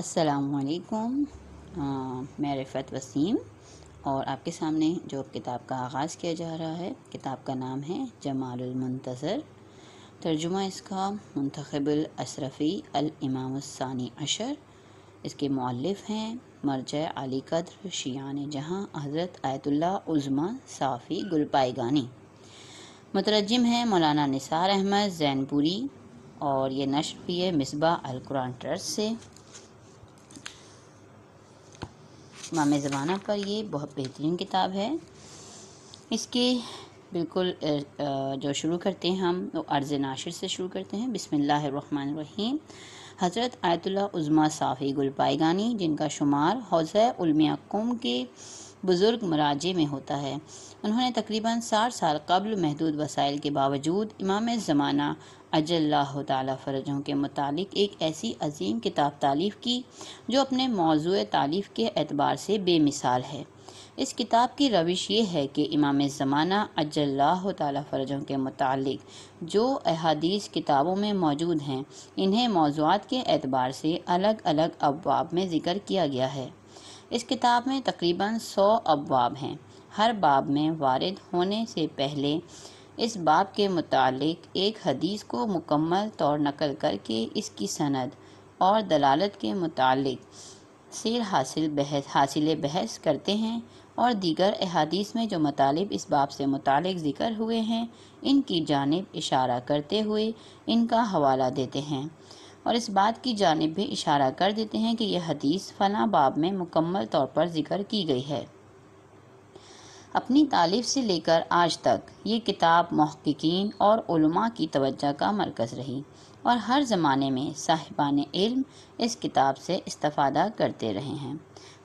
असलकुम मैं रिफ़त वसीम और आपके सामने जो किताब का आगाज़ किया जा रहा है किताब का नाम है जमालमंतज़र तर्जुमा इसका मंतखबल अशरफ़ी अलमामसानी अशर इसके मौलफ़ हैं मरज अली कद्र शीन जहाँ हज़रत आयतुल्ला उज़मा साफ़ी गानी मतरजम है मौलाना निसार अहमद जैनपुरी और ये नशर भी है मिसबा अलकुरान ट्रस्ट से मामे ज़माना पर ये बहुत बेहतरीन किताब है इसके बिल्कुल जो शुरू करते हैं हम वो अर्ज़ नाशिर से शुरू करते हैं बिसमीम हज़रत आयतुल्ला उज़मा साफ़ी गुलपायगानी जिनका शुमार हौज़ कौम के बुज़ुर्ग मराजे में होता है उन्होंने तकरीबन साठ साल कबल महदूद वसाइल के बावजूद इमाम ज़माना अजल्लाह फ़रजों के मुतालिक एक ऐसी अजीम किताब तालीफ़ की जो अपने मौजू तालीफ़ के अतबार से बेमिसाल है इस किताब की रविश ये है कि इमाम ज़माना अजल्लाह फ़रजों के मुतालिक जो अहादीस किताबों में मौजूद हैं इन्हें मौजूद के अतबार से अलग अलग अबवाब में ज़िक्र किया गया है इस किताब में तकरीबन सौ अबवाब हैं हर बाब में वारद होने से पहले इस बाब के मुतालिक एक हदीस को मुकम्मल तौर नकल करके इसकी सनद और दलालत के मुतालिक सिर हासिल बहस हासिल बहस करते हैं और दीगर अहादीस में जो मतलब इस बाब से मुतल ज़िक्र हुए हैं इनकी जानब इशारा करते हुए इनका हवाला देते हैं और इस बात की जानब भी इशारा कर देते हैं कि यह हदीस फ़लाँ बाब में मुकम्मल तौर पर ज़िक्र की गई है अपनी तालीफ से लेकर आज तक ये किताब महक्कीन और की तवज्जा का मरकज़ रही और हर ज़माने में साहिबान इल्म इस किताब से इस्तफ़ादा करते रहे हैं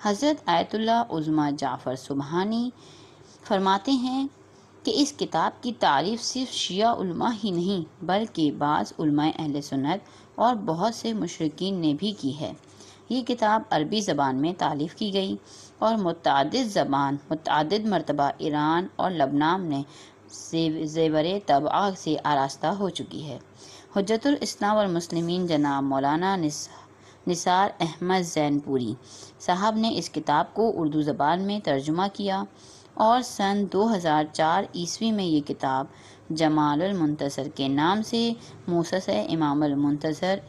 हज़रत आयतुल्ला उज़मा जाफ़र सुबहानी फरमाते हैं कि इस किताब की तारीफ सिर्फ शिया ही नहीं बल्कि बाज़ अहल सुनत और बहुत से मशरकिन ने भी की है ये किताब अरबी ज़बान में तालीफ की गई और मुतद ज़बान मुतद मरतबा ईरान और लबनान ने जेवर तबाह से आरास्ता हो चुकी है हजतुल्स्लाम और मुसलमिन जनाब मौलाना निसार अहमद जैनपुरी साहब ने इस किताब को उर्दू ज़बान में तर्जुमा किया और सन 2004 ईस्वी में ये किताब जमालमनतसर के नाम से मूसस इमामल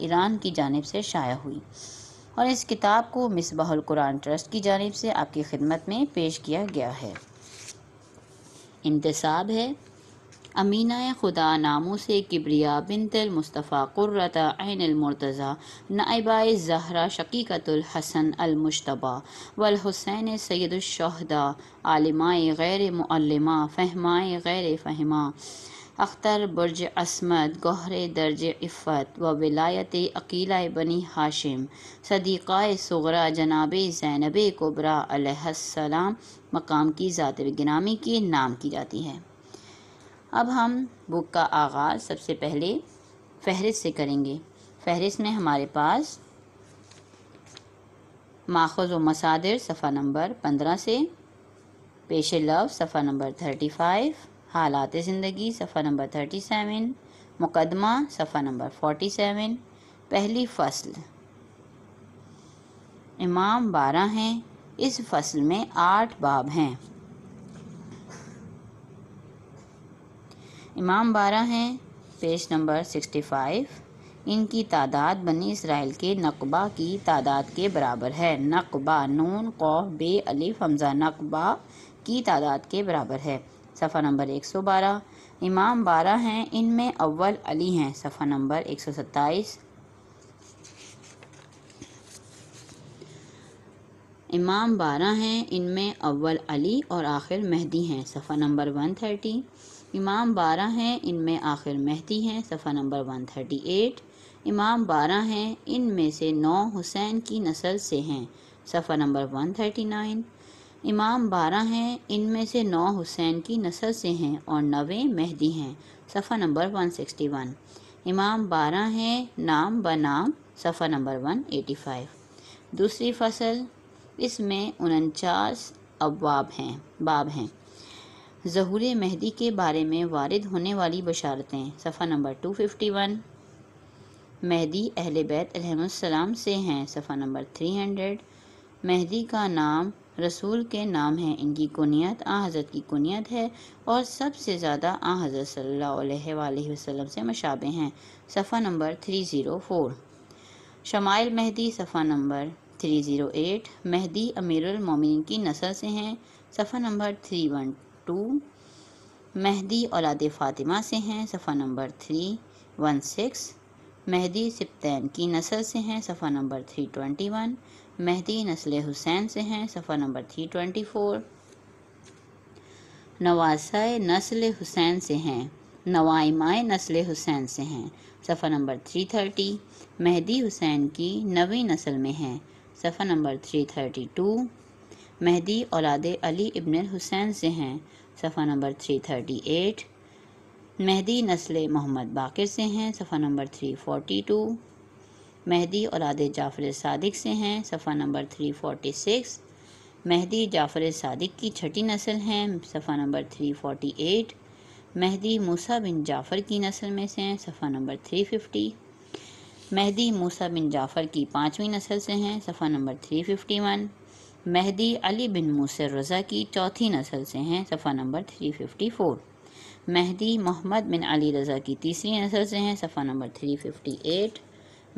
ईरान की जानब से शाया हुई और इस किताब को मिसबाहुल कुरान ट्रस्ट की जानब से आपकी खिदमत में पेश किया गया है इंतसाब है अमीना खुदा नामों से किबरिया बिनतल मुस्तफ़ा कुर्रता ऐनमरतज़ा नायबा ज़हरा शकीकतुल हसन अलमुशतबा वल हुसैन सैदुलशहदा आलिमाए गैर मुअल्लमा फ़हमाए गैर फ़हमा अख्तर बुरज असमद गहरे दर्ज इफ़त व विलायत अकीला बनी हाशिम सदीक़ा सगरा जनाब ज़ैनब कोबरा सलाम मकाम की ज़ात गिरामी के नाम की जाती है अब हम बुक का आगाज़ सबसे पहले फहरिस्त से करेंगे फहरिस्त में हमारे पास माखज़ व मसादिर सफ़ा नंबर पंद्रह से पेश लव सफ़ा नंबर थर्टी फाइव हालात ज़िंदगी सफ़ा नंबर थर्टी सेवन मुकदमा सफ़ा नंबर फोर्टी सेवन पहली फ़सल इमाम बारह हैं इस फसल में आठ बाब हैं इमाम बारह हैं पेज नंबर सिक्सटी फाइव इनकी तादाद बनी इसराइल के नकबा की तादाद के बराबर है नकबा नून कौफ बे अलीफ हमजा नकबा की तादाद के बराबर है सफ़ा नंबर 112 इमाम बारह हैं इनमें अव्वल अली हैं सफ़ा नंबर 127 इमाम बारह हैं इनमें अव्वल अली और आखिर मेहदी हैं सफ़ा नंबर वन थर्टी इमाम बारह हैं इनमें आखिर मेहदी हैं सफ़ा नंबर वन थर्टी एट इमाम बारह हैं इनमें से नौ हुसैन की नस्ल से हैं सफ़ा नंबर वन थर्टी नाइन इमाम बारह हैं इनमें से नौ हुसैन की नस्ल से हैं और नवे मेहदी हैं सफ़ा नंबर वन सिक्सटी वन इमाम बारह हैं नाम ब नाम सफ़ा नंबर वन एटी फाइव दूसरी फसल इसमें उनचास अबाब हैं बाब हैं जहूर मेहदी के बारे में वारद होने वाली बशारतें सफ़ा नंबर टू फिफ्टी वन मेहदी अहल बैतम से हैं सफ़ा नंबर थ्री हंड्रेड मेहदी का नाम रसूल के नाम हैं इनकी कुनियत आ हज़रत की कुनियत है और सबसे ज़्यादा आ हज़रत सल्ला वसम से मशाबे हैं सफ़ा नंबर थ्री ज़ीरो फोर शमाइल महदी सफ़ा नंबर थ्री ज़ीरो एट महदी अमीरमिन की नसल से हैं सफ़ा नंबर थ्री वन टू महदी औलाद फ़ातिमा से हैं सफ़ा नंबर थ्री वन सिक्स मेहदी सिप्तैन की नस्ल से हैं सफ़ा नंबर थ्री ट्वेंटी वन मेहदी नस्ल हुसैन से हैं सफ़ा नंबर थ्री ट्वेंटी फ़ोर नवासाए नस्ल हुसैन से हैं नवाइमाए नस्ल हुसैन से हैं सफ़ा नंबर थ्री थर्टी मेहदी हुसैन की नवी नस्ल में हैं सफ़ा नंबर थ्री थर्टी टू मेहदी औलाद अली इब्न हुसैन से हैं सफ़ा नंबर थ्री थर्टी एट मेहदी नस्ल मोहम्मद बाकर से हैं सफ़ा नंबर थ्री फोर्टी टू मेहदी औलाद जाफ़र सदक से हैं सफ़ा नंबर थ्री फोटी सिक्स मेहदी जाफ़र सादिक की छठी नस्ल हैं सफ़ा नंबर थ्री फोर्टी एट मेहदी मूसा बिन जाफ़र की नस्ल में से हैं सफ़ा नंबर थ्री फिफ्टी मेहदी मूसा बिन जाफ़र की पाँचवीं नस्ल से हैं सफ़ा नंबर थ्री फिफ्टी वन मेहदी अली बिन मूसर रज़ा की चौथी नस्ल से हैं सफ़ा नंबर थ्री फिफ्टी फ़ोर मेहदी मोहम्मद बिन अली रज़ा की तीसरी नसर से हैं सफ़ा नंबर थ्री फिफ्टी एट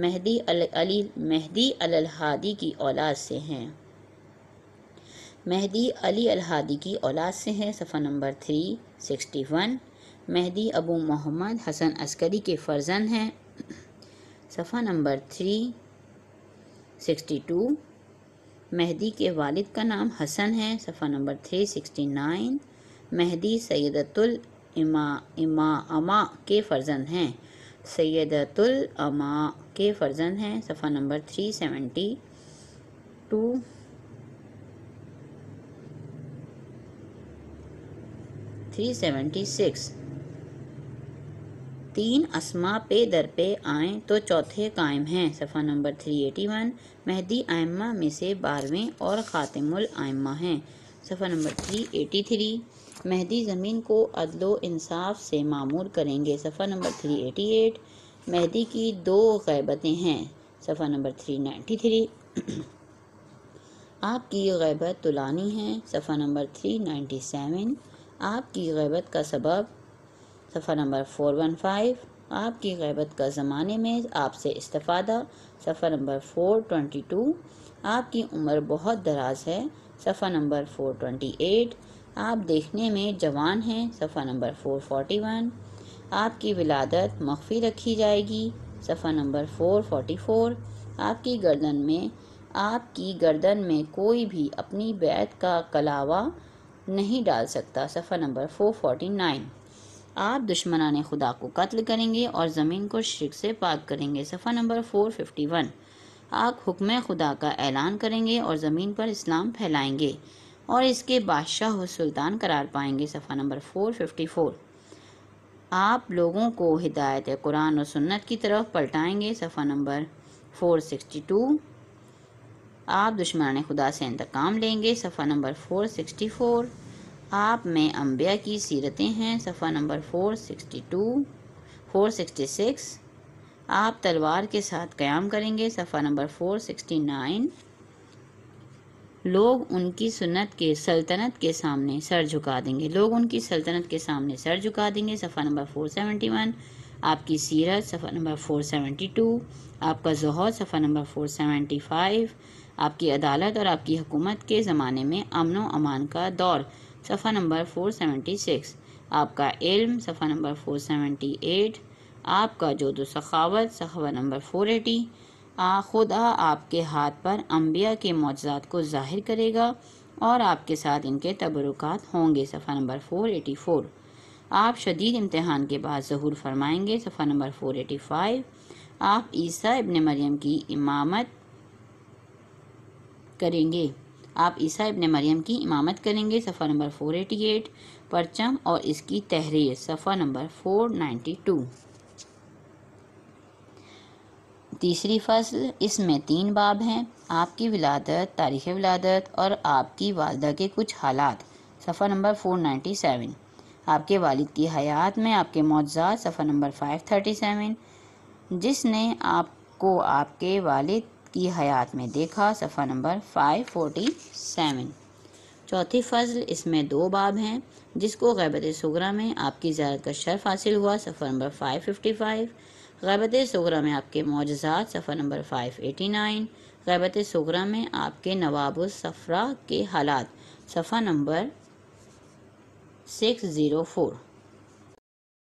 मेहदी अली मेहदी अलहादी की औलाद से हैं मेहदी अली अलहादी की औलाद से हैं सफ़ा नंबर थ्री सिक्सटी वन मेहदी अबू मोहम्मद हसन अस्करी के फ़र्जन हैं सफ़ा नंबर थ्री सिक्सटी टू मेहदी के वालिद का नाम हसन है सफ़ा नंबर थ्री सिक्सटी नाइन मेहदी सैदतुल इमा इमा अमा के फ़र्जन हैं सैदतुल अमा के फ़र्जन हैं सफ़ा number three seventy two three seventy six तीन असमा पे दर पे आए तो चौथे कायम हैं सफ़ा नंबर थ्री एटी वन मेहदी आयमा में से बारहवें और ख़ातिमुल आयमा हैं सफ़ा नंबर थ्री एटी थ्री मेहदी ज़मीन को अदलो इंसाफ से मामूर करेंगे सफ़ा नंबर थ्री एटी एट मेहदी की दो गैबतें हैं सफ़ा नंबर थ्री नाइन्टी थ्री आपकी गैबत तुलानी है सफ़ा नंबर थ्री नाइन्टी सेवन आपकी गैबत का सबब सफ़ा नंबर फाइव आपकी गैबत का ज़माने में आपसे इस्तफ़ादा सफ़ा नंबर फ़ोर ट्वेंटी टू आपकी उम्र बहुत दराज है सफ़ा नंबर फ़ोर ट्वेंटी एट आप देखने में जवान हैं सफ़ा नंबर 441 आपकी विलादत मख़फ़ी रखी जाएगी सफ़ा नंबर 444 आपकी गर्दन में आपकी गर्दन में कोई भी अपनी बैत का कलावा नहीं डाल सकता सफ़ा नंबर 449 आप दुश्मनान खुदा को कत्ल करेंगे और ज़मीन को शिक से पाक करेंगे सफ़ा नंबर 451 आप हुक्म खुदा का ऐलान करेंगे और ज़मीन पर इस्लाम फैलाएंगे और इसके बादशाह सुल्तान करार पाएंगे सफ़ा नंबर फोर फिफ्टी फ़ोर आप लोगों को हिदायत कुरान और सुन्नत की तरफ पलटाएंगे सफ़ा नंबर फोर सिक्सटी टू आप दुश्मन खुदा से इंतकाम लेंगे सफ़ा नंबर फोर सिक्सटी फोर आप में अम्बिया की सीरतें हैं सफ़ा number four four sixty two sixty six आप तलवार के साथ क़्याम करेंगे सफ़ा नंबर फोर सिक्सटी नाइन लोग उनकी सुन्नत के सल्तनत के सामने सर झुका देंगे लोग उनकी सल्तनत के सामने सर झुका देंगे सफ़ा नंबर 471 आपकी सीरत सफ़ा नंबर 472 आपका जहर सफ़ा नंबर 475 आपकी अदालत और आपकी हुकूमत के ज़माने में अमन व अमान का दौर सफ़ा नंबर 476 आपका इल्म सफ़ा नंबर 478 आपका जो दो सखावत सफ़ा नंबर 480 खुदा आपके हाथ पर अम्बिया के मुआजात को ज़ाहिर करेगा और आपके साथ इनके तबरुक होंगे सफ़ा नंबर फ़ोर एटी फ़ोर आप शदीद इम्तहान के बाद ज़हूर फरमाएंगे सफ़ा नंबर फ़ोर एटी फ़ाइव आप ईसा इबन मरीम की इमामत करेंगे आप ईसा इबन मरीम की इमामत करेंगे सफ़ा नंबर फ़ोर एटी एट परचम और इसकी तहरीर सफ़ा नंबर फोर नाइन्टी टू तीसरी फ़स्ल इसमें तीन बाब हैं आपकी विलादत तारीख़ विलादत और आपकी वालदा के कुछ हालात सफ़ा नंबर फोर नाइन्टी सेवन आपके वालिद की हयात में आपके मुआवजात सफ़ा नंबर फाइव थर्टी सेवन जिसने आपको आपके वालिद की हयात में देखा सफ़ा नंबर फाइव फोटी सेवन चौथी फ़जल इसमें दो बाब हैं जिसको गैबत सगरा में आपकी ज्यादा का शर्फ हासिल हुआ सफ़ा नंबर फ़ाइव फिफ्टी फाइव गैबत सगरा में आपके मुआजात सफ़र नंबर फ़ाइव एटी नाइन गैबत सगरा में आपके नवाब सफ़रा के हालात सफ़ा नंबर सिक्स ज़ीरो फोर